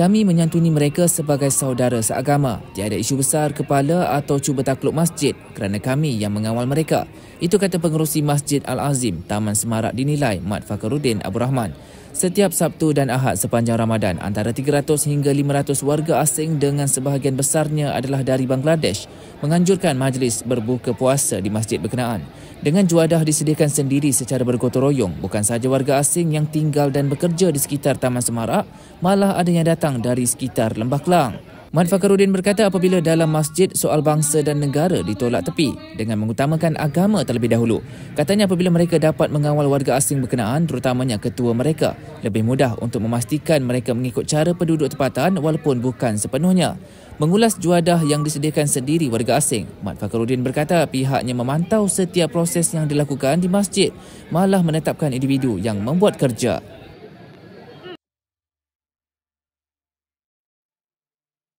Kami menyantuni mereka sebagai saudara seagama. Tiada isu besar kepala atau cuba takluk masjid kerana kami yang mengawal mereka. Itu kata pengerusi Masjid Al-Azim, Taman Semarak dinilai Mat Fakharuddin Abu Rahman. Setiap Sabtu dan Ahad sepanjang Ramadan, antara 300 hingga 500 warga asing dengan sebahagian besarnya adalah dari Bangladesh menganjurkan majlis berbuka puasa di masjid berkenaan. Dengan juadah disediakan sendiri secara bergotong royong, bukan sahaja warga asing yang tinggal dan bekerja di sekitar Taman Semarak, malah ada yang datang datang dari sekitar Lembah Kelang. Man Fakharuddin berkata apabila dalam masjid soal bangsa dan negara ditolak tepi dengan mengutamakan agama terlebih dahulu. Katanya apabila mereka dapat mengawal warga asing berkenaan terutamanya ketua mereka, lebih mudah untuk memastikan mereka mengikut cara penduduk tempatan walaupun bukan sepenuhnya. Mengulas juadah yang disediakan sendiri warga asing, Mat Fakharuddin berkata pihaknya memantau setiap proses yang dilakukan di masjid, malah menetapkan individu yang membuat kerja.